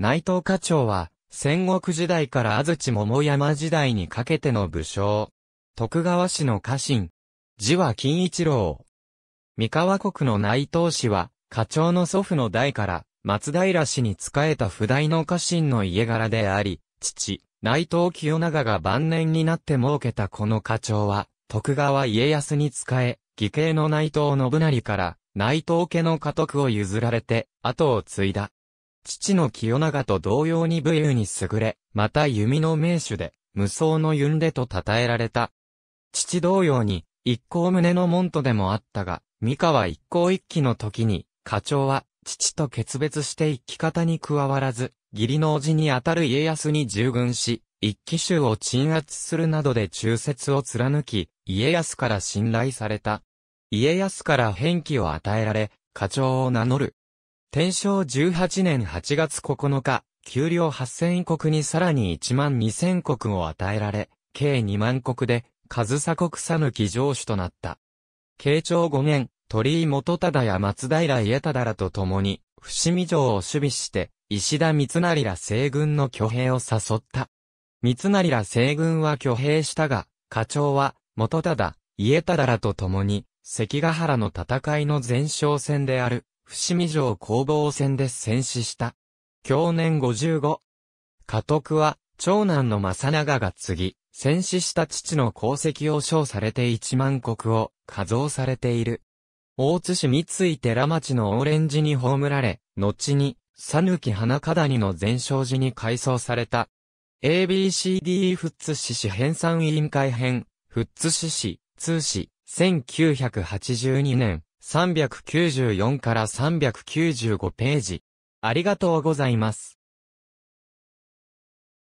内藤課長は、戦国時代から安土桃山時代にかけての武将。徳川氏の家臣。字は金一郎。三河国の内藤氏は、課長の祖父の代から、松平氏に仕えた不代の家臣の家柄であり、父、内藤清長が晩年になって設けたこの課長は、徳川家康に仕え、義兄の内藤信成から、内藤家の家督を譲られて、後を継いだ。父の清長と同様に武勇に優れ、また弓の名手で、無双のユンレと称えられた。父同様に、一向胸の門徒でもあったが、三河一向一揆の時に、課長は、父と決別して生き方に加わらず、義理の叔父にあたる家康に従軍し、一揆衆を鎮圧するなどで忠説を貫き、家康から信頼された。家康から返記を与えられ、課長を名乗る天正18年8月9日、給料8000国にさらに1万2000国を与えられ、計2万国で、上総国さぬき上主となった。慶長5年、鳥居元忠や松平家忠らと共に、伏見城を守備して、石田三成ら西軍の挙兵を誘った。三成ら西軍は挙兵したが、課長は、元忠、家忠らと共に、関ヶ原の戦いの前哨戦である、伏見城攻防戦で戦死した。去年55。家督は、長男の正長が継ぎ、戦死した父の功績を称されて1万国を加増されている。大津市三井寺町のオレンジに葬られ、後に、さぬき花かだにの全勝寺に改装された。ABCDE 津市市編纂委員会編、富津市市、通市、1982年。394から395ページ。ありがとうございます。